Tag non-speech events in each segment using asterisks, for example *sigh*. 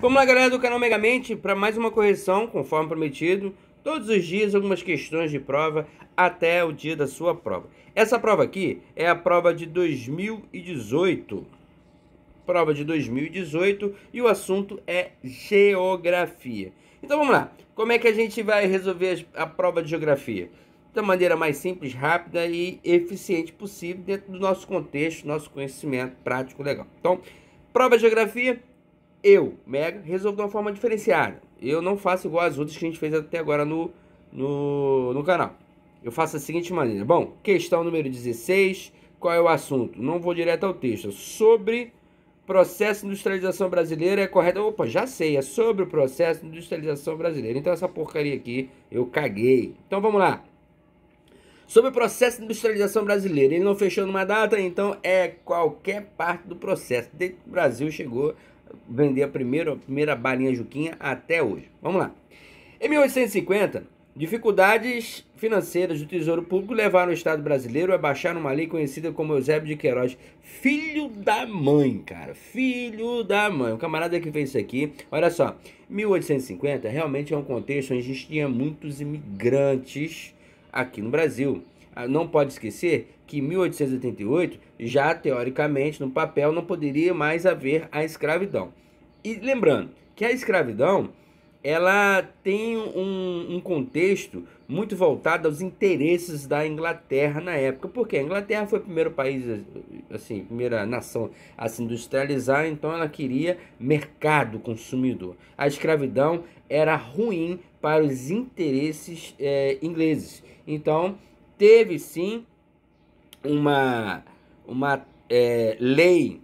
Vamos lá, galera do canal Megamente, para mais uma correção, conforme prometido. Todos os dias, algumas questões de prova até o dia da sua prova. Essa prova aqui é a prova de 2018. Prova de 2018 e o assunto é geografia. Então vamos lá. Como é que a gente vai resolver a prova de geografia? Da maneira mais simples, rápida e eficiente possível, dentro do nosso contexto, nosso conhecimento prático legal. Então, prova de geografia, eu, Mega, resolvo de uma forma diferenciada. Eu não faço igual as outras que a gente fez até agora no, no, no canal. Eu faço da seguinte maneira. Bom, questão número 16. Qual é o assunto? Não vou direto ao texto. Sobre processo de industrialização brasileira é correto. Opa, já sei. É sobre o processo de industrialização brasileira. Então essa porcaria aqui eu caguei. Então vamos lá. Sobre o processo de industrialização brasileira, ele não fechou numa data, então é qualquer parte do processo. Desde que o Brasil chegou vender a primeira, a primeira balinha Juquinha até hoje. Vamos lá. Em 1850, dificuldades financeiras do Tesouro Público levaram o Estado brasileiro a baixar uma lei conhecida como Eusébio de Queiroz. Filho da mãe, cara. Filho da mãe. O camarada que fez isso aqui, olha só. 1850 realmente é um contexto onde a gente tinha muitos imigrantes aqui no Brasil. Ah, não pode esquecer que em 1888, já teoricamente no papel, não poderia mais haver a escravidão. E lembrando que a escravidão ela tem um, um contexto muito voltado aos interesses da Inglaterra na época, porque a Inglaterra foi o primeiro país, assim, primeira nação a se industrializar, então ela queria mercado consumidor. A escravidão era ruim para os interesses é, ingleses, então teve sim uma, uma é, lei,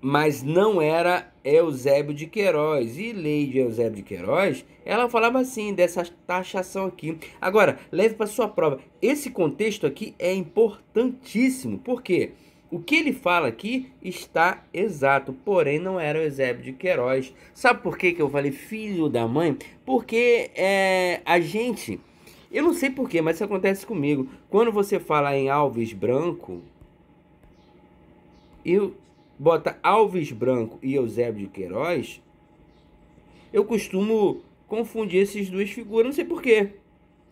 mas não era Eusébio de Queiroz. E lei de Eusébio de Queiroz, ela falava assim, dessa taxação aqui. Agora, leve para sua prova. Esse contexto aqui é importantíssimo, porque o que ele fala aqui está exato, porém não era Eusébio de Queiroz. Sabe por que, que eu falei filho da mãe? Porque é, a gente eu não sei porquê, mas isso acontece comigo. Quando você fala em Alves Branco, eu bota Alves Branco e Eusébio de Queiroz, eu costumo confundir essas duas figuras, não sei porquê,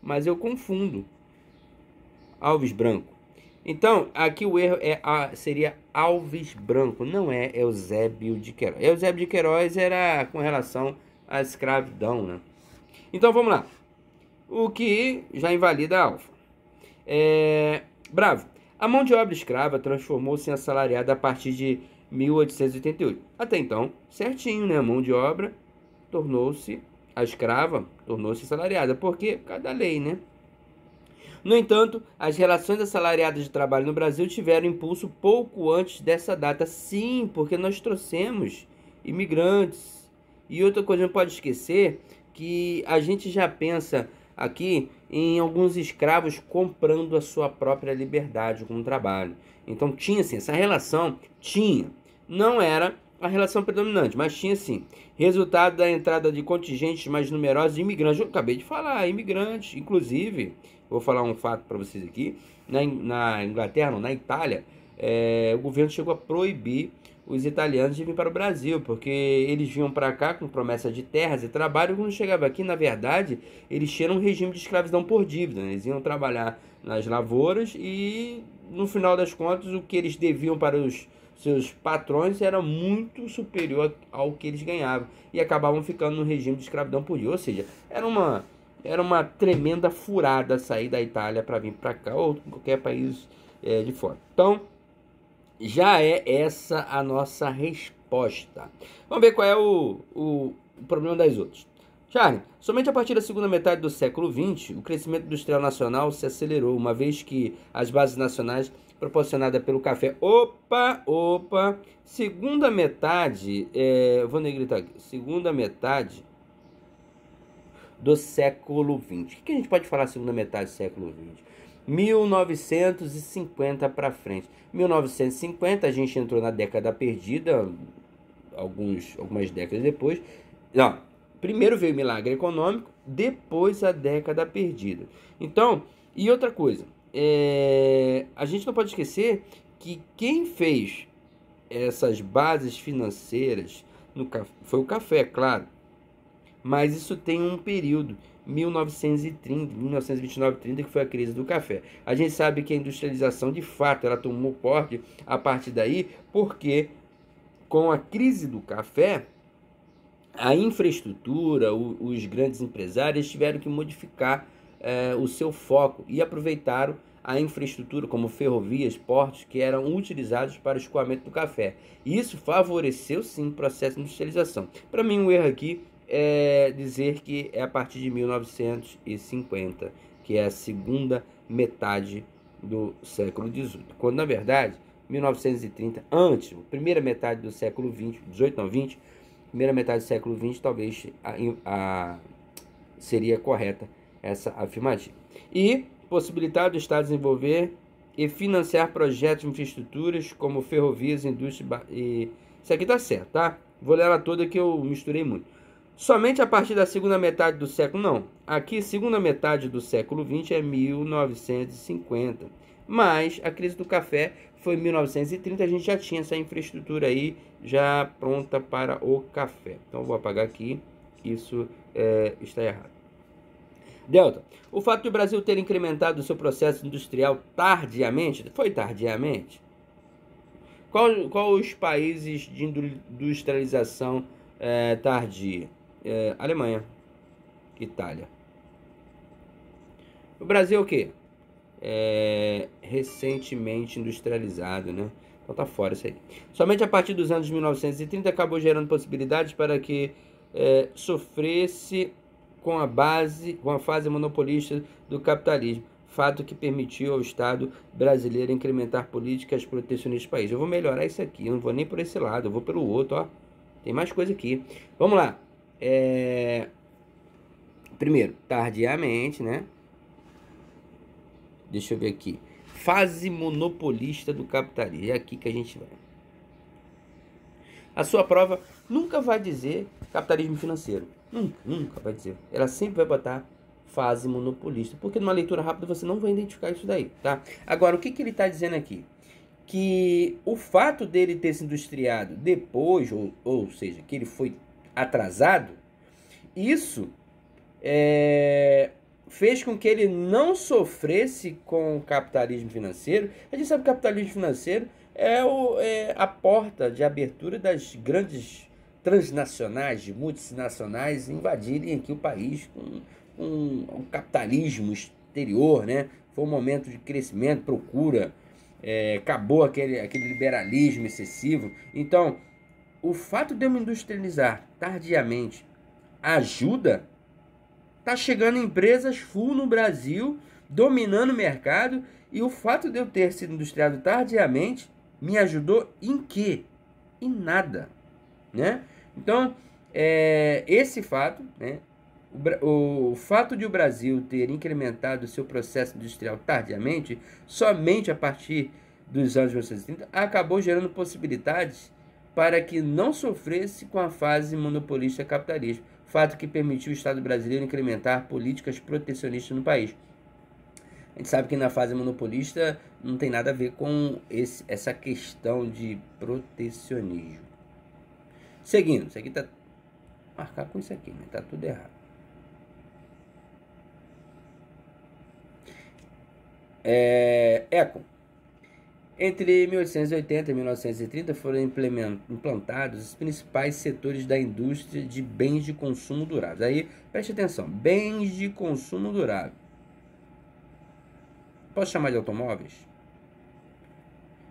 mas eu confundo. Alves Branco. Então, aqui o erro é a, seria Alves Branco, não é Eusébio de Queiroz. Eusébio de Queiroz era com relação à escravidão, né? Então, vamos lá o que já invalida a alfa. É... Bravo. A mão de obra escrava transformou-se em assalariada a partir de 1888. Até então, certinho, né? A mão de obra tornou-se a escrava, tornou-se assalariada. Por quê? Por causa da lei, né? No entanto, as relações assalariadas de trabalho no Brasil tiveram impulso pouco antes dessa data. Sim, porque nós trouxemos imigrantes. E outra coisa, não pode esquecer que a gente já pensa aqui em alguns escravos comprando a sua própria liberdade com o trabalho. Então tinha sim, essa relação tinha. Não era a relação predominante, mas tinha sim. Resultado da entrada de contingentes mais numerosos de imigrantes. Eu acabei de falar, imigrantes, inclusive, vou falar um fato para vocês aqui, na, Inglaterra, não, na Itália, é, o governo chegou a proibir os italianos de vir para o Brasil, porque eles vinham para cá com promessa de terras e trabalho, quando chegava aqui, na verdade, eles tinham um regime de escravidão por dívida, né? eles iam trabalhar nas lavouras e, no final das contas, o que eles deviam para os seus patrões era muito superior ao que eles ganhavam e acabavam ficando no regime de escravidão por dia. Ou seja, era uma, era uma tremenda furada sair da Itália para vir para cá ou qualquer país é, de fora. Então, já é essa a nossa resposta. Vamos ver qual é o, o, o problema das outras. Charlie, somente a partir da segunda metade do século XX, o crescimento industrial nacional se acelerou, uma vez que as bases nacionais proporcionadas pelo café. Opa, opa! Segunda metade. É, vou negritar aqui. Segunda metade do século XX. O que a gente pode falar segunda metade do século XX? 1950 para frente. 1950 a gente entrou na década perdida, alguns, algumas décadas depois. Não, primeiro veio o milagre econômico, depois a década perdida. Então, e outra coisa, é, a gente não pode esquecer que quem fez essas bases financeiras no, foi o café, é claro. Mas isso tem um período 1930, 1929 30 que foi a crise do café. A gente sabe que a industrialização de fato ela tomou porte a partir daí, porque com a crise do café a infraestrutura, o, os grandes empresários tiveram que modificar eh, o seu foco e aproveitaram a infraestrutura, como ferrovias, portos, que eram utilizados para o escoamento do café. E isso favoreceu sim o processo de industrialização. Para mim, um erro aqui é, dizer que é a partir de 1950, que é a segunda metade do século XVIII. Quando, na verdade, 1930, antes, primeira metade do século XX, 18 não, 20, primeira metade do século XX, talvez a, a, seria correta essa afirmativa. E possibilitar do Estado desenvolver e financiar projetos de infraestruturas como ferrovias, indústria e... Isso aqui tá certo, tá? Vou ler ela toda que eu misturei muito Somente a partir da segunda metade do século, não. Aqui, segunda metade do século XX é 1950. Mas a crise do café foi 1930, a gente já tinha essa infraestrutura aí já pronta para o café. Então vou apagar aqui, isso é, está errado. Delta, o fato de o Brasil ter incrementado o seu processo industrial tardiamente, foi tardiamente? Qual, qual os países de industrialização é, tardia? é, Alemanha, Itália. O Brasil é o quê? É, recentemente industrializado, né? Então tá fora isso aí. Somente a partir dos anos 1930 acabou gerando possibilidades para que é, sofresse com a base, com a fase monopolista do capitalismo. Fato que permitiu ao Estado brasileiro incrementar políticas protecionistas do país. Eu vou melhorar isso aqui, eu não vou nem por esse lado, eu vou pelo outro, ó. Tem mais coisa aqui. Vamos lá é, primeiro, tardiamente, né? Deixa eu ver aqui. Fase monopolista do capitalismo. É aqui que a gente vai. A sua prova nunca vai dizer capitalismo financeiro. Nunca, nunca vai dizer. Ela sempre vai botar fase monopolista. Porque numa leitura rápida você não vai identificar isso daí, tá? Agora, o que, que ele está dizendo aqui? Que o fato dele ter se industriado depois, ou, ou seja, que ele foi atrasado, isso é, fez com que ele não sofresse com o capitalismo financeiro. A gente sabe que o capitalismo financeiro é, o, é a porta de abertura das grandes transnacionais, de multinacionais invadirem aqui o país com um, um, capitalismo exterior, né? Foi um momento de crescimento, procura, é, acabou aquele, aquele liberalismo excessivo. Então, o fato de eu me industrializar tardiamente ajuda? Tá chegando empresas full no Brasil, dominando o mercado, e o fato de eu ter sido industrializado tardiamente me ajudou em quê? Em nada, né? Então, é, esse fato, né? O, o, fato de o Brasil ter incrementado seu processo industrial tardiamente, somente a partir dos anos 1930, acabou gerando possibilidades para que não sofresse com a fase monopolista capitalista, fato que permitiu o Estado brasileiro incrementar políticas protecionistas no país. A gente sabe que na fase monopolista não tem nada a ver com esse, essa questão de protecionismo. Seguindo, isso aqui tá. Marcar com isso aqui, né? Tá tudo errado. É. Econ. Entre 1880 e 1930 foram implantados os principais setores da indústria de bens de consumo duráveis. Aí, preste atenção, bens de consumo durável. Posso chamar de automóveis?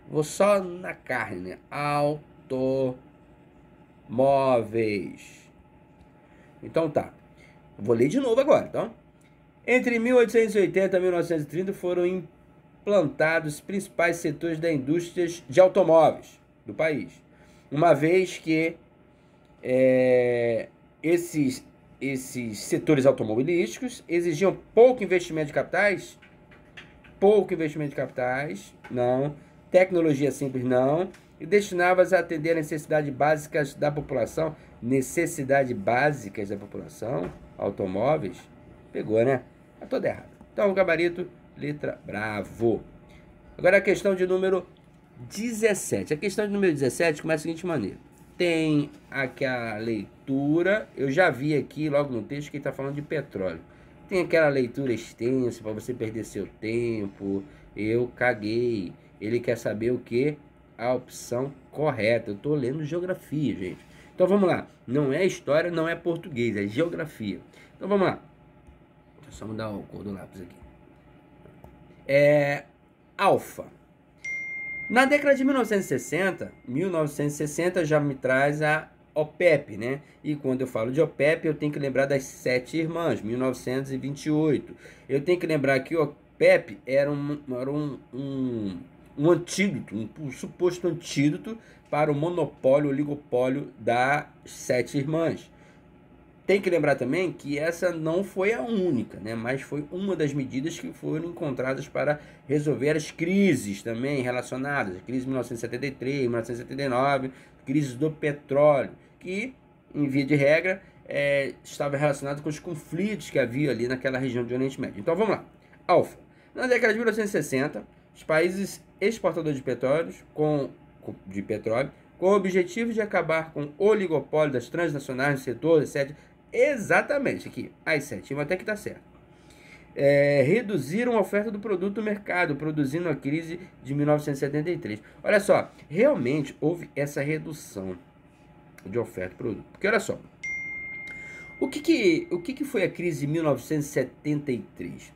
Vou só na carne, Automóveis. Então tá. Vou ler de novo agora, então. Entre 1880 e 1930 foram implantados plantados os principais setores da indústria de automóveis do país, uma vez que é, esses, esses setores automobilísticos exigiam pouco investimento de capitais, pouco investimento de capitais, não, tecnologia simples, não, e destinavas a atender às necessidades básicas da população, necessidades básicas da população, automóveis, pegou, né? Tá toda errada. Então, o gabarito Letra bravo. Agora a questão de número 17. A questão de número 17 começa da seguinte maneira. Tem aquela leitura, eu já vi aqui logo no texto que está falando de petróleo. Tem aquela leitura extensa para você perder seu tempo. Eu caguei. Ele quer saber o que? A opção correta. Eu estou lendo geografia, gente. Então vamos lá. Não é história, não é português, é geografia. Então vamos lá. Deixa eu só mudar o cor do lápis aqui é, alfa. Na década de 1960, 1960 já me traz a OPEP, né? E quando eu falo de OPEP, eu tenho que lembrar das sete irmãs, 1928. Eu tenho que lembrar que OPEP era um, era um, um, um antídoto, um, um suposto antídoto para o monopólio, oligopólio das sete irmãs. Tem que lembrar também que essa não foi a única, né? mas foi uma das medidas que foram encontradas para resolver as crises também relacionadas, a crise de 1973, 1979, crise do petróleo, que, em via de regra, é, estava relacionado com os conflitos que havia ali naquela região do Oriente Médio. Então vamos lá. Alfa. Na década de 1960, os países exportadores de petróleo, com, de petróleo com o objetivo de acabar com o oligopólio das transnacionais no setor, etc., Exatamente, aqui, as certinho até que tá certo. É, reduziram a oferta do produto no mercado, produzindo a crise de 1973. Olha só, realmente houve essa redução de oferta do produto. Porque olha só, o que, que, o que, que foi a crise de 1973?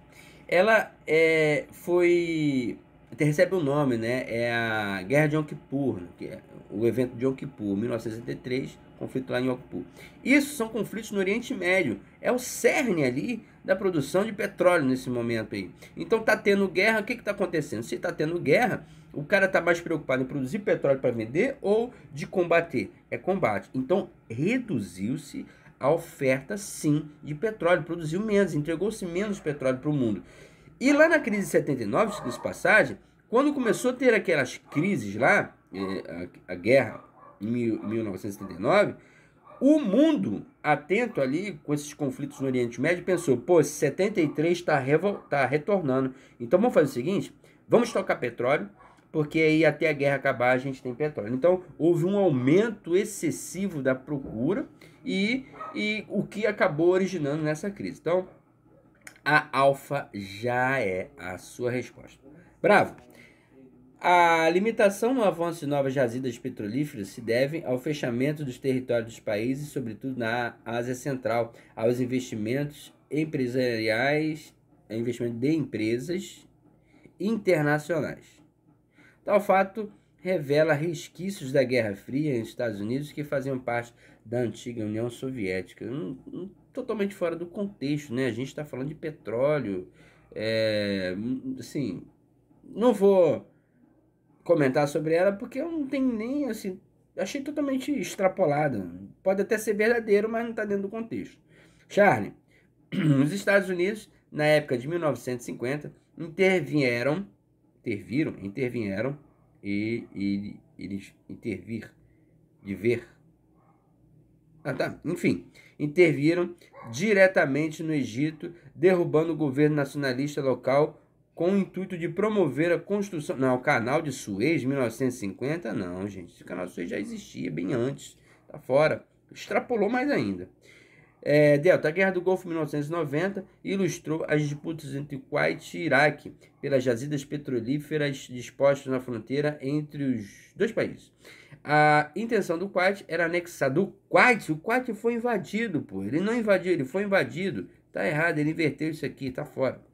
Ela é, foi recebe o um nome, né? É a Guerra de Yom Kippur, né? que é o evento de Yom Kippur, 1973 conflito lá em ocupu Isso são conflitos no Oriente Médio. É o cerne ali da produção de petróleo nesse momento aí. Então tá tendo guerra, o que que tá acontecendo? Se tá tendo guerra, o cara tá mais preocupado em produzir petróleo para vender ou de combater? É combate. Então reduziu-se a oferta sim de petróleo, produziu menos, entregou-se menos petróleo para o mundo. E lá na crise de 79, de passagem, quando começou a ter aquelas crises lá, eh, a guerra mil, 1979, o mundo, atento ali com esses conflitos no Oriente Médio, pensou: pô, 73 está tá retornando. Então vamos fazer o seguinte: vamos tocar petróleo, porque aí até a guerra acabar a gente tem petróleo. Então houve um aumento excessivo da procura e, e o que acabou originando nessa crise. Então a Alfa já é a sua resposta. Bravo! A limitação no avanço de novas jazidas petrolíferas se deve ao fechamento dos territórios dos países, sobretudo na Ásia Central, aos investimentos empresariais, investimento de empresas internacionais. Tal fato revela resquícios da Guerra Fria nos Estados Unidos que faziam parte da antiga União Soviética. Um, um, totalmente fora do contexto, né? A gente está falando de petróleo. É, assim, não vou comentar sobre ela, porque eu não tenho nem assim. Achei totalmente extrapolada. Pode até ser verdadeiro, mas não está dentro do contexto. Charlie, *clears throat* os Estados Unidos, na época de 1950, intervieram, interviram, intervieram e, e eles intervir, de ver. Ah, tá. Enfim, interviram diretamente no Egito, derrubando o governo nacionalista local com o intuito de promover a construção. Não, o canal de Suez, 1950, não, gente. O canal de Suez já existia bem antes. Tá fora. Extrapolou mais ainda. É, Delta, a Guerra do Golfo 1990 ilustrou as disputas entre Kuwait e Iraque pelas jazidas petrolíferas dispostas na fronteira entre os dois países. A intenção do Kuwait era anexar do Kuwait, o Kuwait foi invadido, pô. Ele não invadiu, ele foi invadido. Tá errado, ele inverteu isso aqui, tá fora.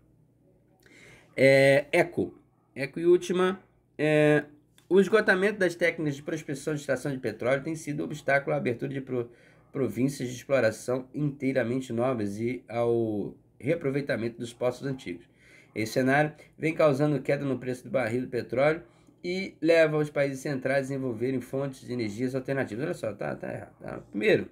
É, eco. Eco e última. É, o esgotamento das técnicas de prospecção de extração de petróleo tem sido obstáculo à abertura de pro, províncias de exploração inteiramente novas e ao reaproveitamento dos poços antigos. Esse cenário vem causando queda no preço do barril do petróleo e leva os países centrais a desenvolverem fontes de energias alternativas. Olha só, tá, tá errado. Tá. Primeiro,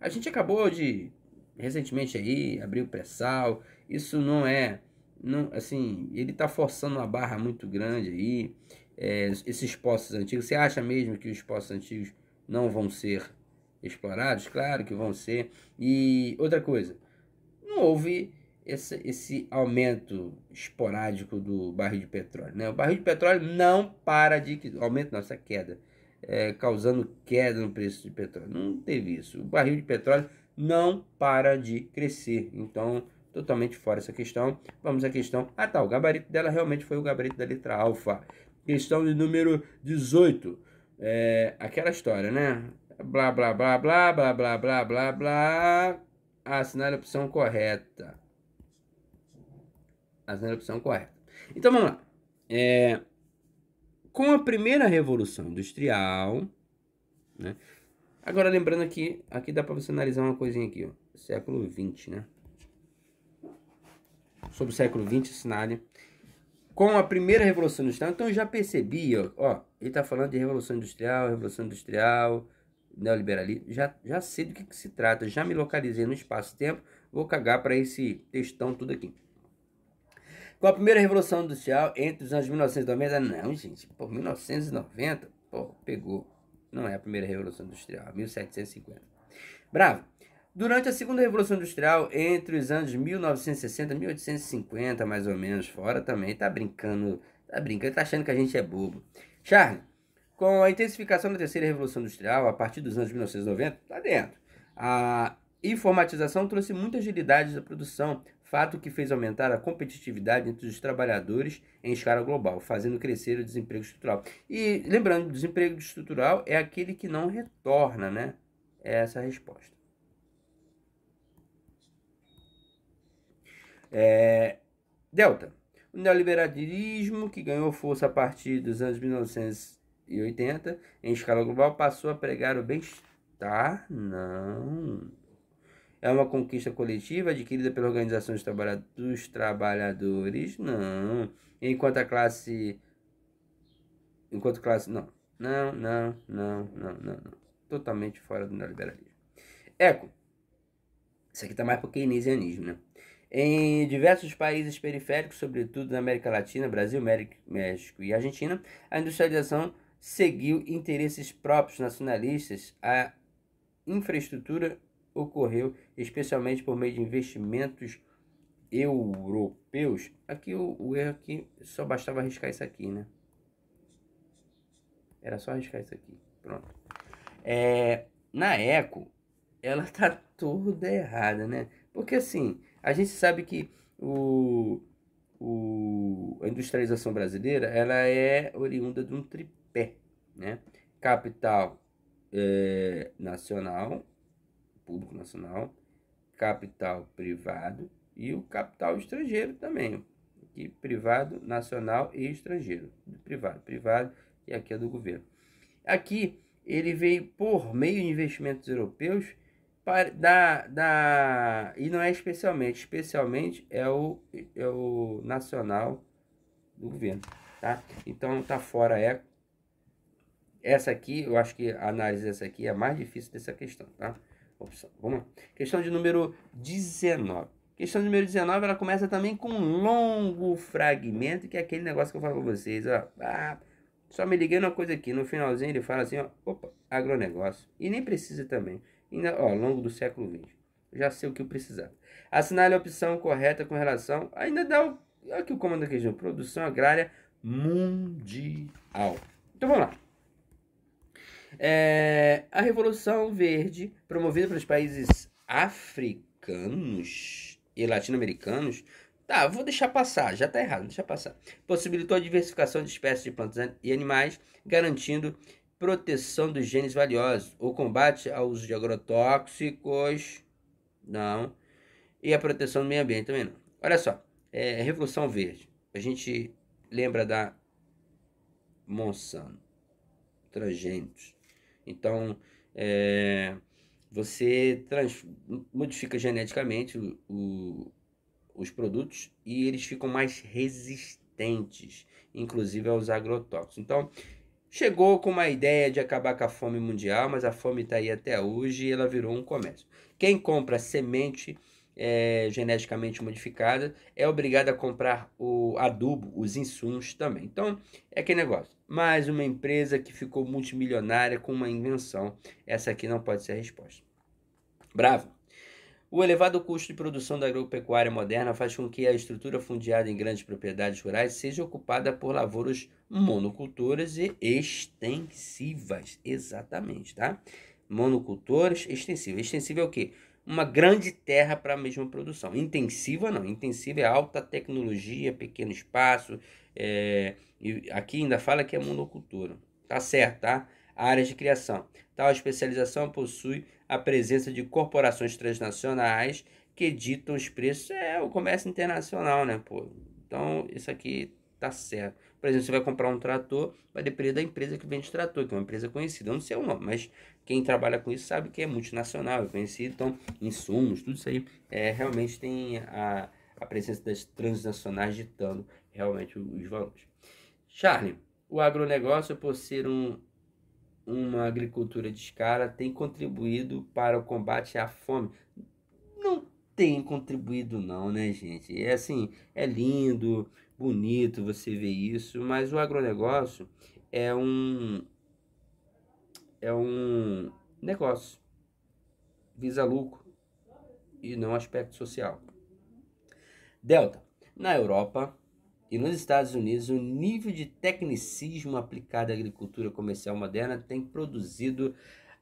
a gente acabou de recentemente aí abrir o pré-sal. Isso não é não, assim, ele está forçando uma barra muito grande aí. É, esses postos antigos, você acha mesmo que os postos antigos não vão ser explorados? Claro que vão ser. E outra coisa, não houve esse, esse aumento esporádico do barril de petróleo. Né? O barril de petróleo não para de. Aumento nossa queda. É, causando queda no preço de petróleo. Não teve isso. O barril de petróleo não para de crescer. Então, totalmente fora essa questão. Vamos à questão. Ah, tá. O gabarito dela realmente foi o gabarito da letra alfa. Questão de número 18. É, aquela história, né? Blá, blá, blá, blá, blá, blá, blá, blá, blá. Ah, assinale a opção correta. Assinar a opção correta. Então vamos lá. É, com a primeira revolução industrial, né? Agora lembrando aqui, aqui dá para você analisar uma coisinha aqui, ó, século 20, né? sobre o século XX, esse Com a primeira Revolução Industrial, então eu já percebi, ó, ó ele está falando de Revolução Industrial, Revolução Industrial, neoliberalismo, já, já sei do que, que se trata, já me localizei no espaço-tempo, vou cagar para esse textão tudo aqui. Com a primeira Revolução Industrial, entre os anos 1990, não, gente, pô, 1990, pô, pegou. Não é a primeira Revolução Industrial, 1750. Bravo. Durante a Segunda Revolução Industrial, entre os anos 1960 e 1850, mais ou menos, fora também, tá brincando, tá brincando, tá achando que a gente é bobo. Charlie, com a intensificação da Terceira Revolução Industrial, a partir dos anos 1990, tá dentro. A informatização trouxe muita agilidade da produção, fato que fez aumentar a competitividade entre os trabalhadores em escala global, fazendo crescer o desemprego estrutural. E lembrando, desemprego estrutural é aquele que não retorna, né? É essa a resposta. É, Delta. O neoliberalismo, que ganhou força a partir dos anos 1980, em escala global, passou a pregar o bem-estar. Não. É uma conquista coletiva adquirida pela Organização dos Trabalhadores. Não. Enquanto a classe. Enquanto classe. Não. Não, não, não, não, não. não. Totalmente fora do neoliberalismo. Eco. Isso aqui tá mais pro keynesianismo, né? Em diversos países periféricos, sobretudo na América Latina, Brasil, México e Argentina, a industrialização seguiu interesses próprios nacionalistas. A infraestrutura ocorreu especialmente por meio de investimentos europeus. Aqui o, o erro aqui só bastava arriscar isso aqui, né? Era só arriscar isso aqui. Pronto. É, na Eco, ela tá *laughs* toda errada, né? Porque assim, a gente sabe que o, o, a industrialização brasileira ela é oriunda de um tripé, né? Capital é, nacional, público nacional, capital privado e o capital estrangeiro também. Aqui, privado, nacional e estrangeiro. Privado, privado e aqui é do governo. Aqui ele veio por meio de investimentos europeus da, da e não é especialmente, especialmente é o, é o nacional do governo, tá? Então tá fora é essa aqui, eu acho que a análise dessa aqui é a mais difícil dessa questão, tá? Opção. Vamos lá. Questão de número 19. Questão número 19, ela começa também com um longo fragmento, que é aquele negócio que eu falo com vocês, ó. Ah, só me liguei uma coisa aqui, no finalzinho ele fala assim, ó, opa, agronegócio. E nem precisa também ao longo do século XX. Já sei o que eu precisava. Assinale a opção correta com relação. Ainda dá o, aqui o comando aqui gente. produção agrária mundial. Então vamos lá. É, a Revolução Verde, promovida pelos países africanos e latino-americanos, tá, vou deixar passar, já tá errado, deixa passar. Possibilitou a diversificação de espécies de plantas e animais, garantindo proteção dos genes valiosos, o combate ao uso de agrotóxicos, não, e a proteção do meio ambiente também não. Olha só, é, Revolução Verde. A gente lembra da Monsanto, transgênitos. Então, é, você trans, modifica geneticamente o, o, os produtos e eles ficam mais resistentes, inclusive aos agrotóxicos. Então, chegou com uma ideia de acabar com a fome mundial, mas a fome está aí até hoje e ela virou um comércio. Quem compra semente é, geneticamente modificada é obrigado a comprar o adubo, os insumos também. Então, é que negócio. Mais uma empresa que ficou multimilionária com uma invenção. Essa aqui não pode ser a resposta. Bravo! O elevado custo de produção da agropecuária moderna faz com que a estrutura fundiada em grandes propriedades rurais seja ocupada por lavouras monocultoras e extensivas. Exatamente, tá? Monocultoras extensivas. Extensiva é o quê? Uma grande terra para a mesma produção. Intensiva não. Intensiva é alta tecnologia, pequeno espaço. É... E aqui ainda fala que é monocultura. Tá certo, tá? Áreas de criação. Tal especialização possui a presença de corporações transnacionais que ditam os preços é o comércio internacional, né, pô? Então, isso aqui tá certo. Por exemplo, você vai comprar um trator, vai depender da empresa que vende trator, que é uma empresa conhecida. Eu não sei o nome, mas quem trabalha com isso sabe que é multinacional, é conhecido. Então, insumos, tudo isso aí é, realmente tem a, a presença das transnacionais ditando realmente os valores. Charlie, o agronegócio, por ser um uma agricultura de escala tem contribuído para o combate à fome? Não tem contribuído não, né, gente? É assim, é lindo, bonito você ver isso, mas o agronegócio é um é um negócio visa lucro e não aspecto social. Delta, na Europa, e nos Estados Unidos, o nível de tecnicismo aplicado à agricultura comercial moderna tem produzido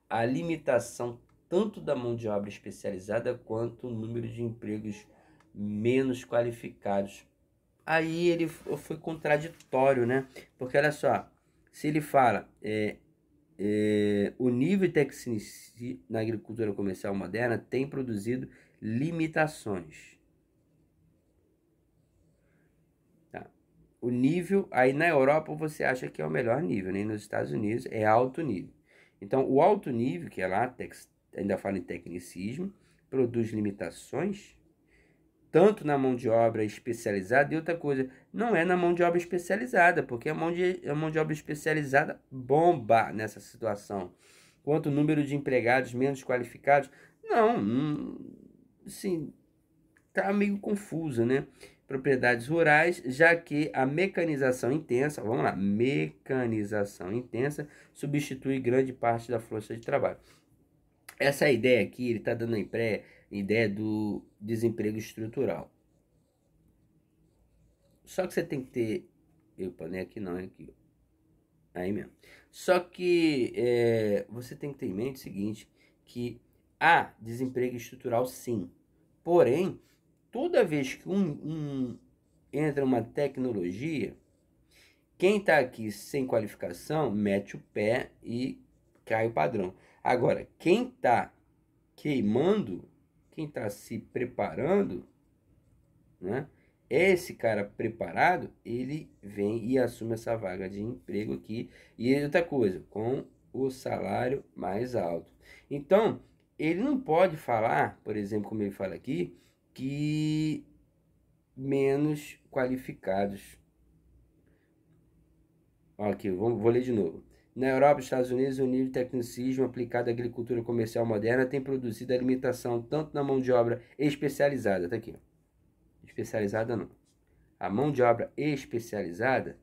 a limitação tanto da mão de obra especializada quanto o número de empregos menos qualificados. Aí ele foi contraditório, né? Porque olha só, se ele fala é, é, o nível tecnicismo na agricultura comercial moderna tem produzido limitações o nível, aí na Europa você acha que é o melhor nível, né? nos Estados Unidos é alto nível. Então, o alto nível, que é lá, ainda fala em tecnicismo, produz limitações, tanto na mão de obra especializada, e outra coisa, não é na mão de obra especializada, porque a mão de, a mão de obra especializada bomba nessa situação. Quanto o número de empregados menos qualificados, não, assim, tá meio confuso, né? propriedades rurais, já que a mecanização intensa, vamos lá, mecanização intensa substitui grande parte da força de trabalho. Essa ideia aqui, ele está dando a ideia do desemprego estrutural. Só que você tem que ter. eu panei aqui não, é aqui. Aí mesmo. Só que é, você tem que ter em mente o seguinte: que há desemprego estrutural sim. Porém, toda vez que um, um entra uma tecnologia, quem está aqui sem qualificação mete o pé e cai o padrão. Agora, quem está queimando, quem está se preparando, né? É esse cara preparado, ele vem e assume essa vaga de emprego aqui. E outra coisa, com o salário mais alto. Então, ele não pode falar, por exemplo, como ele fala aqui, que menos qualificados. Aqui, vou ler de novo. Na Europa e Estados Unidos, o nível de tecnicismo aplicado à agricultura comercial moderna tem produzido a limitação tanto na mão de obra especializada, tá aqui, especializada não. A mão de obra especializada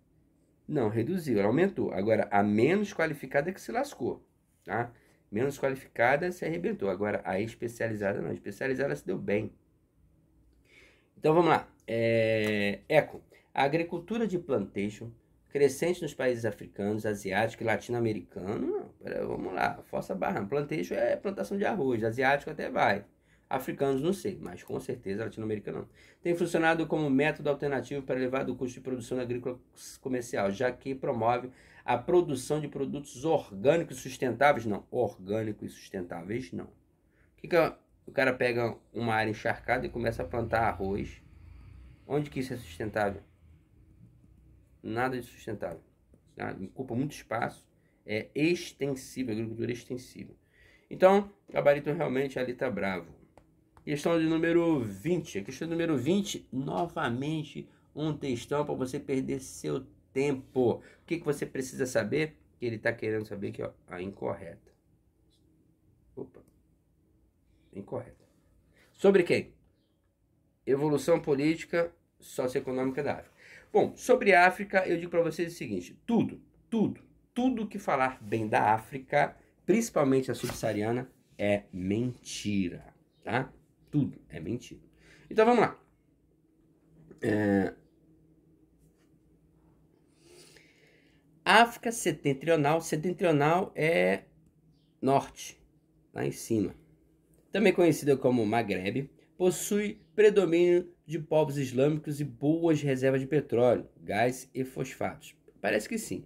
não reduziu, ela aumentou. Agora, a menos qualificada é que se lascou, tá? Menos qualificada se arrebentou. Agora, a especializada não. A especializada se deu bem. Então vamos lá. É... Eco. A agricultura de plantation crescente nos países africanos, asiático e latino-americano. Vamos lá, força barra. Plantejo é plantação de arroz, asiático até vai. Africanos não sei, mas com certeza latino-americano não. Tem funcionado como método alternativo para elevar o custo de produção agrícola comercial, já que promove a produção de produtos orgânicos e sustentáveis. Não, orgânicos e sustentáveis não. O que, que é o cara pega uma área encharcada e começa a plantar arroz. Onde que isso é sustentável? Nada de sustentável. Tá? Ocupa muito espaço. É extensível, agricultura é extensiva. Então, o gabarito realmente ali está bravo. Questão de número 20. A questão número 20, novamente um textão para você perder seu tempo. O que, que você precisa saber? Que ele está querendo saber que ó, a incorreta. Incorreto. Sobre quem? Evolução política socioeconômica da África. Bom, sobre a África, eu digo para vocês o seguinte: tudo, tudo, tudo que falar bem da África, principalmente a subsaariana, é mentira, tá? Tudo é mentira. Então vamos lá. É... África setentrional, setentrional é norte, lá em cima também conhecida como Maghreb, possui predomínio de povos islâmicos e boas reservas de petróleo, gás e fosfatos. Parece que sim.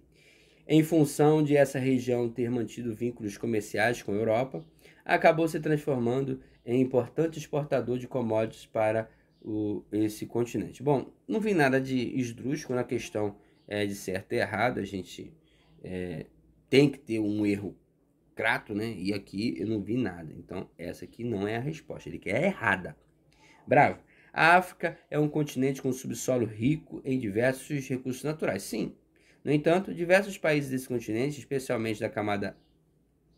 Em função de essa região ter mantido vínculos comerciais com a Europa, acabou se transformando em importante exportador de commodities para o, esse continente. Bom, não vi nada de esdrúxulo na questão é, de certo e errado, a gente é, tem que ter um erro crato, né? E aqui eu não vi nada. Então, essa aqui não é a resposta. Ele quer errada. Bravo. A África é um continente com subsolo rico em diversos recursos naturais. Sim. No entanto, diversos países desse continente, especialmente da camada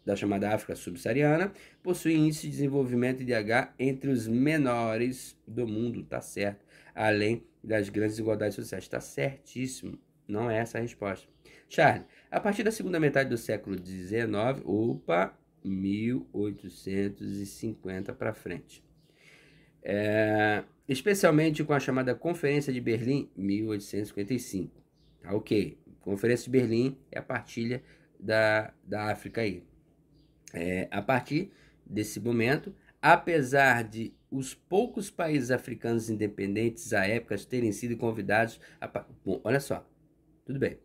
da chamada África subsaariana, possuem índice de desenvolvimento IDH entre os menores do mundo, tá certo? Além das grandes desigualdades sociais, tá certíssimo. Não é essa a resposta. Charlie, a partir da segunda metade do século XIX, opa, 1850 para frente. É, especialmente com a chamada Conferência de Berlim, 1855. Tá, ok, Conferência de Berlim é a partilha da, da África aí. É, a partir desse momento, apesar de os poucos países africanos independentes à época terem sido convidados a... Bom, olha só, tudo bem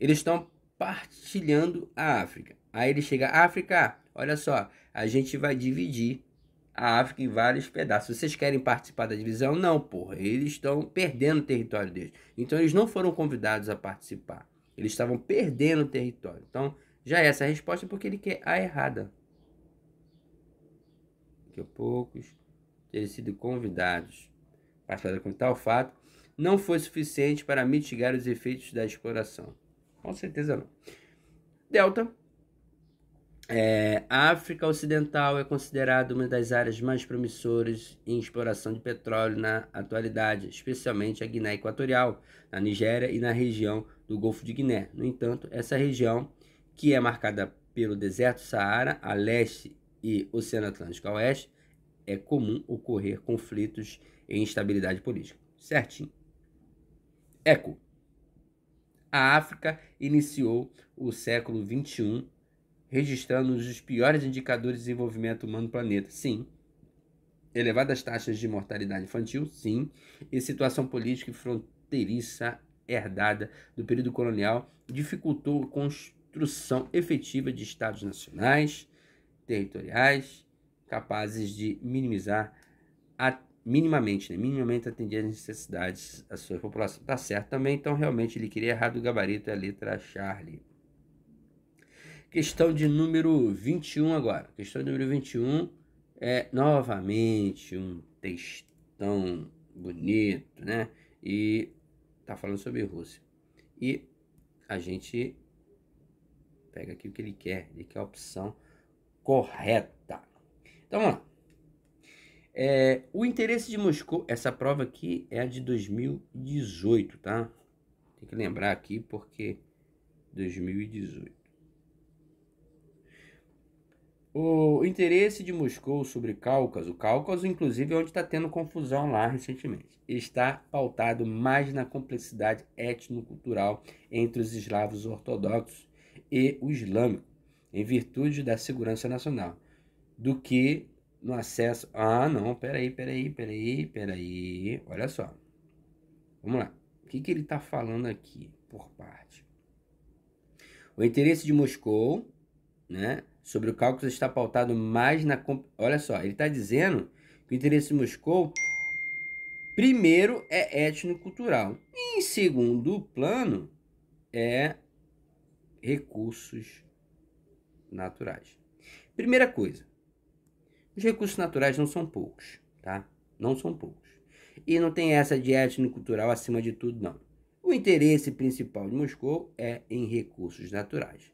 eles estão partilhando a África. Aí ele chega, África, olha só, a gente vai dividir a África em vários pedaços. Vocês querem participar da divisão? Não, porra. Eles estão perdendo o território deles. Então eles não foram convidados a participar. Eles estavam perdendo o território. Então, já é essa a resposta porque ele quer a errada. Que poucos terem sido convidados participar com tal fato não foi suficiente para mitigar os efeitos da exploração. Com certeza não. Delta. É, a África Ocidental é considerada uma das áreas mais promissoras em exploração de petróleo na atualidade, especialmente a Guiné Equatorial, na Nigéria e na região do Golfo de Guiné. No entanto, essa região, que é marcada pelo deserto Saara a leste e Oceano Atlântico a oeste, é comum ocorrer conflitos e instabilidade política. Certinho. Eco. A África iniciou o século XXI registrando um piores indicadores de desenvolvimento humano do planeta. Sim. Elevadas taxas de mortalidade infantil, sim. E situação política e fronteiriça herdada do período colonial dificultou a construção efetiva de estados nacionais, territoriais, capazes de minimizar a minimamente, né? minimamente atendia as necessidades da sua população. Tá certo também, então realmente ele queria errar do gabarito é a letra Charlie. Questão de número 21 agora. Questão de número 21 é novamente um textão bonito, né? E tá falando sobre Rússia. E a gente pega aqui o que ele quer, ele quer a opção correta. Então vamos lá. É, o interesse de Moscou, essa prova aqui é a de 2018, tá? Tem que lembrar aqui porque 2018. O interesse de Moscou sobre Cáucaso, Cáucaso inclusive é onde está tendo confusão lá recentemente, está pautado mais na complexidade étnico-cultural entre os eslavos ortodoxos e o islâmico, em virtude da segurança nacional, do que no acesso. Ah, não, peraí, peraí, peraí, peraí. Olha só. Vamos lá. O que, que ele está falando aqui, por parte? O interesse de Moscou, né, sobre o cálculo está pautado mais na. Olha só, ele está dizendo que o interesse de Moscou, primeiro, é étnico-cultural. E em segundo plano, é recursos naturais. Primeira coisa, os recursos naturais não são poucos, tá? Não são poucos. E não tem essa de étnico-cultural acima de tudo, não. O interesse principal de Moscou é em recursos naturais.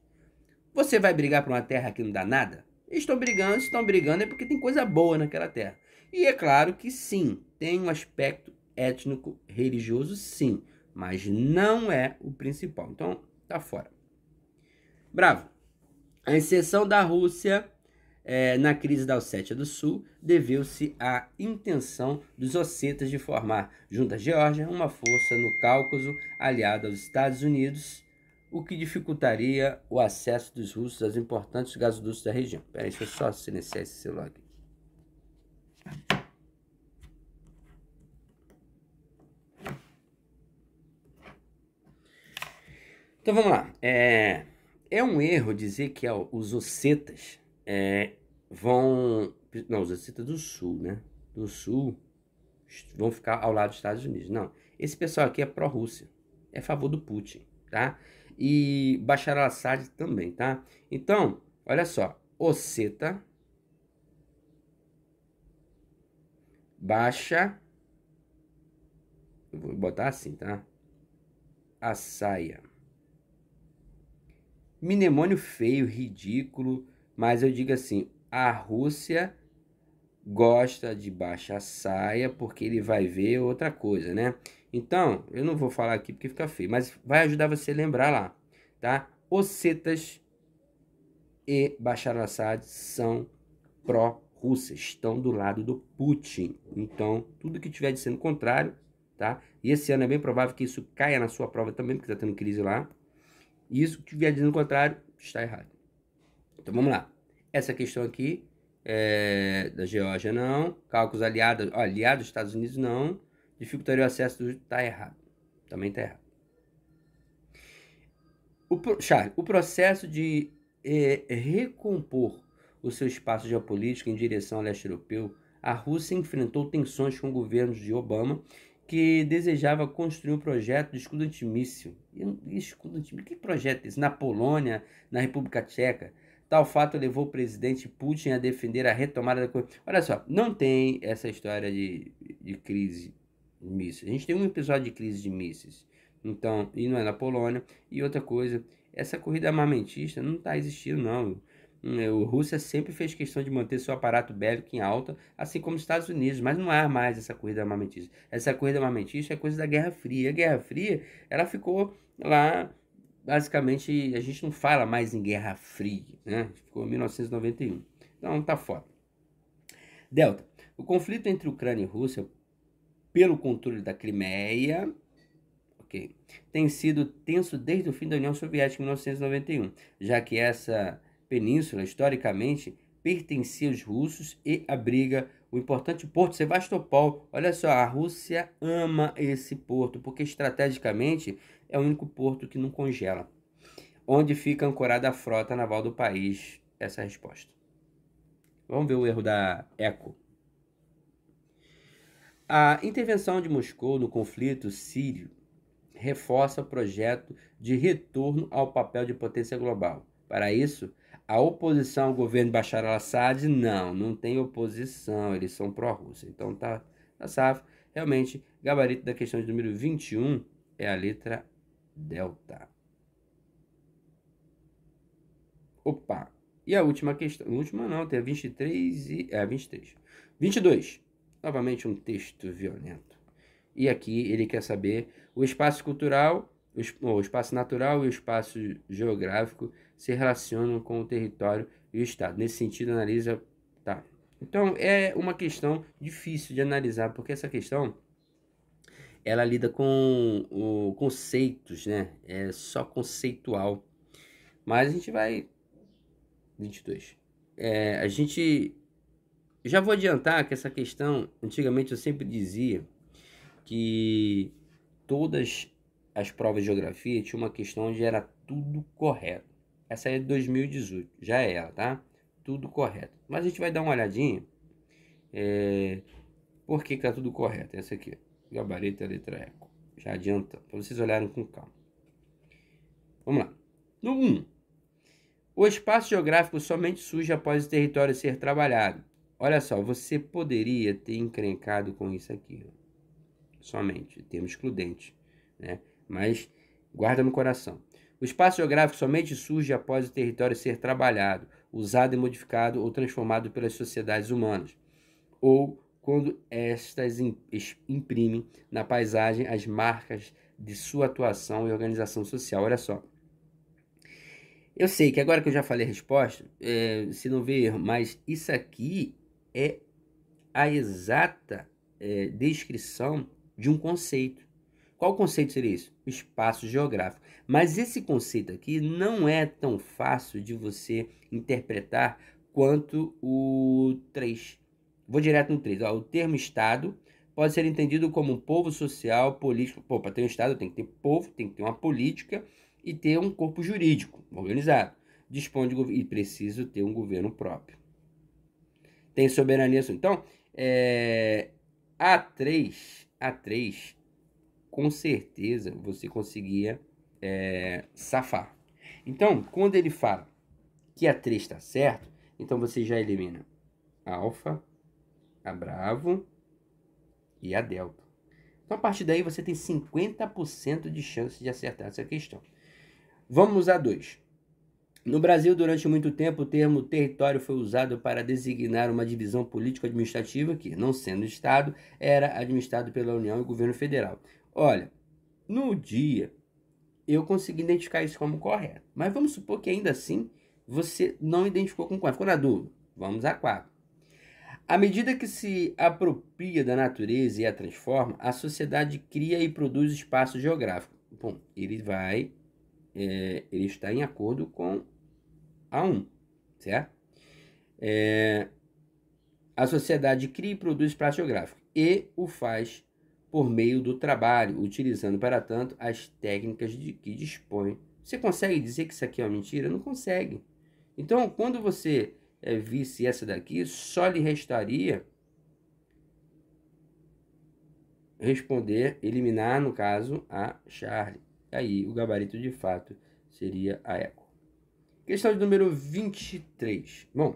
Você vai brigar por uma terra que não dá nada? Estão brigando, estão brigando é porque tem coisa boa naquela terra. E é claro que sim, tem um aspecto étnico religioso sim, mas não é o principal. Então, tá fora. Bravo. A exceção da Rússia é, na crise da Ossétia do Sul deveu-se à intenção dos ossetas de formar, junto à Geórgia, uma força no Cáucaso aliada aos Estados Unidos, o que dificultaria o acesso dos russos aos importantes gasodutos da região. Peraí, deixa eu só silenciar esse celular aqui. Então vamos lá. É, é um erro dizer que é os ossetas é, vão. Não, os exercitas do sul, né? Do sul vão ficar ao lado dos Estados Unidos. Não. Esse pessoal aqui é pró-Rússia. É a favor do Putin, tá? E Bashar al-Assad também, tá? Então, olha só. Oceta. Baixa. Vou botar assim, tá? A saia. Mnemônio feio, ridículo mas eu digo assim, a Rússia gosta de baixa saia porque ele vai ver outra coisa, né? Então, eu não vou falar aqui porque fica feio, mas vai ajudar você a lembrar lá, tá? Ossetas e Bashar al-Assad são pró-Rússia, estão do lado do Putin. Então, tudo que tiver dizendo contrário, tá? E esse ano é bem provável que isso caia na sua prova também, porque tá tendo crise lá. E isso que tiver dizendo contrário, está errado. Então, vamos lá. Essa questão aqui é, da Geórgia, não. Cálculos aliados, ó, aliados Estados Unidos, não. Dificultaria o acesso do... Tá errado. Também tá errado. O, Charles, o processo de é, recompor o seu espaço geopolítico em direção ao leste europeu, a Rússia enfrentou tensões com governos de Obama, que desejava construir um projeto de escudo antimíssil. Escudo antimíssil? Que projeto é esse? Na Polônia, na República Tcheca. Tal fato levou o presidente Putin a defender a retomada da coisa. Olha só, não tem essa história de, de crise de mísseis. A gente tem um episódio de crise de mísseis. Então, e não é na Polônia. E outra coisa, essa corrida armamentista não está existindo, não. Hum, é, o Rússia sempre fez questão de manter seu aparato bélico em alta, assim como os Estados Unidos, mas não há mais essa corrida armamentista. Essa corrida armamentista é coisa da Guerra Fria. A Guerra Fria, ela ficou lá basicamente a gente não fala mais em Guerra Fria, né? Ficou em 1991. Então tá foda. Delta. O conflito entre Ucrânia e Rússia pelo controle da Crimeia tem sido tenso desde o fim da União Soviética em 1991, já que essa península historicamente pertencia aos russos e abriga o importante porto Sebastopol. Olha só, a Rússia ama esse porto, porque estrategicamente é o único porto que não congela. Onde fica ancorada a frota naval do país? Essa é a resposta. Vamos ver o erro da ECO. A intervenção de Moscou no conflito sírio reforça o projeto de retorno ao papel de potência global. Para isso, a oposição ao governo de Bashar al-Assad, não, não tem oposição, eles são pró-Rússia. Então tá, tá saf Realmente, gabarito da questão de número 21 é a letra delta. Opa! E a última questão, última não, tem a 23 e é a 23. 22. Novamente um texto violento. E aqui ele quer saber o espaço cultural, o, o espaço natural e o espaço geográfico se relacionam com o território e o Estado. Nesse sentido, analisa. Tá. Então, é uma questão difícil de analisar, porque essa questão ela lida com o, conceitos, né? É só conceitual. Mas a gente vai. 22. É, a gente. Já vou adiantar que essa questão, antigamente eu sempre dizia que todas as provas de geografia tinha uma questão onde era tudo correto. Essa é de 2018, já é ela, tá? Tudo correto. Mas a gente vai dar uma olhadinha. É... Por que, que tá tudo correto? Essa aqui, gabarito, letra eco. Já adianta, para vocês olharem com calma. Vamos lá. No 1. O espaço geográfico somente surge após o território ser trabalhado. Olha só, você poderia ter encrencado com isso aqui. Ó. Somente, termo excludente. Né? Mas guarda no coração. O espaço geográfico somente surge após o território ser trabalhado, usado e modificado ou transformado pelas sociedades humanas, ou quando estas imprimem na paisagem as marcas de sua atuação e organização social. Olha só. Eu sei que agora que eu já falei a resposta, é, se não erro, mas isso aqui é a exata é, descrição de um conceito. Qual conceito seria isso? espaço geográfico. Mas esse conceito aqui não é tão fácil de você interpretar quanto o 3. Vou direto no 3. o termo Estado pode ser entendido como um povo social, político. Pô, para ter um Estado tem que ter povo, tem que ter uma política e ter um corpo jurídico organizado. Dispõe de e preciso ter um governo próprio. Tem soberania. Então, é, A3, A3 com certeza você conseguia é, safar. Então, quando ele fala que a 3 está certo, então você já elimina a alfa, a bravo e a delta. Então, a partir daí, você tem 50% de chance de acertar essa questão. Vamos a 2. No Brasil, durante muito tempo, o termo território foi usado para designar uma divisão político-administrativa que, não sendo Estado, era administrado pela União e governo federal. Olha, no dia eu consegui identificar isso como correto. Mas vamos supor que ainda assim você não identificou com quatro. Ficou na dúvida? Vamos a quatro. À medida que se apropria da natureza e a transforma, a sociedade cria e produz espaço geográfico. Bom, ele vai. É, ele está em acordo com a 1, um, certo? É, a sociedade cria e produz espaço geográfico e o faz por meio do trabalho, utilizando para tanto as técnicas de que dispõe. Você consegue dizer que isso aqui é uma mentira? Não consegue. Então, quando você é, visse essa daqui, só lhe restaria responder, eliminar, no caso, a Charlie. Aí, o gabarito de fato seria a Eco. Questão de número 23. Bom,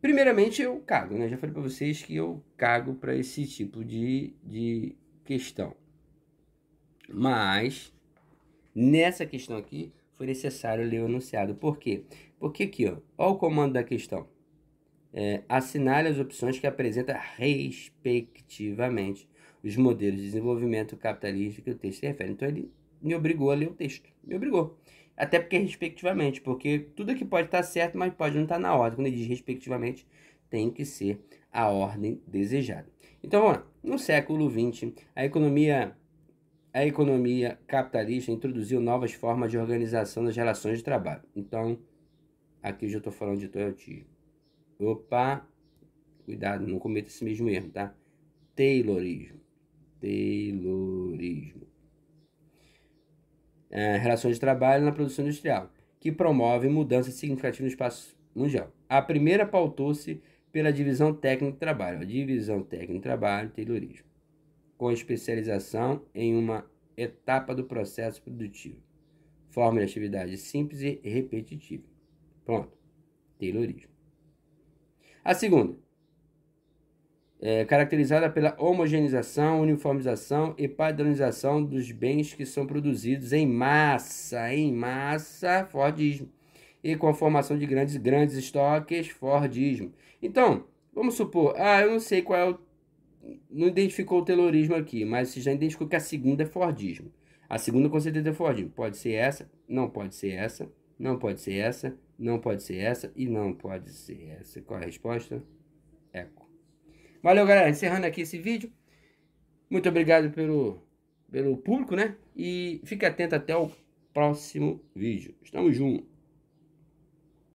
Primeiramente, eu cago, né? Já falei para vocês que eu cago para esse tipo de, de questão. Mas, nessa questão aqui, foi necessário ler o enunciado. Por quê? Porque aqui, ó, ó o comando da questão. É, assinale as opções que apresenta respectivamente os modelos de desenvolvimento capitalista que o texto se refere. Então, ele me obrigou a ler o texto. Me obrigou até porque respectivamente, porque tudo aqui pode estar tá certo, mas pode não estar tá na ordem. Quando ele diz respectivamente, tem que ser a ordem desejada. Então, vamos lá. no século XX, a economia a economia capitalista introduziu novas formas de organização das relações de trabalho. Então, aqui eu já estou falando de Toyotismo. Opa, cuidado, não cometa esse mesmo erro, tá? Taylorismo. Taylorismo é, relações de trabalho na produção industrial, que promove mudanças significativas no espaço mundial. A primeira pautou-se pela divisão técnica do trabalho, a divisão técnica do trabalho, taylorismo, com especialização em uma etapa do processo produtivo, forma de atividade simples e repetitiva. Pronto, taylorismo. A segunda, é, caracterizada pela homogeneização, uniformização e padronização dos bens que são produzidos em massa, em massa, Fordismo, e com a formação de grandes, grandes estoques, Fordismo. Então, vamos supor, ah, eu não sei qual é o. Não identificou o terrorismo aqui, mas você já identificou que a segunda é Fordismo. A segunda com certeza é Fordismo. Pode ser essa, não pode ser essa, não pode ser essa, não pode ser essa e não pode ser essa. Qual é a resposta? Eco. Valeu, galera. Encerrando aqui esse vídeo. Muito obrigado pelo, pelo público, né? E fique atento até o próximo vídeo. Estamos juntos.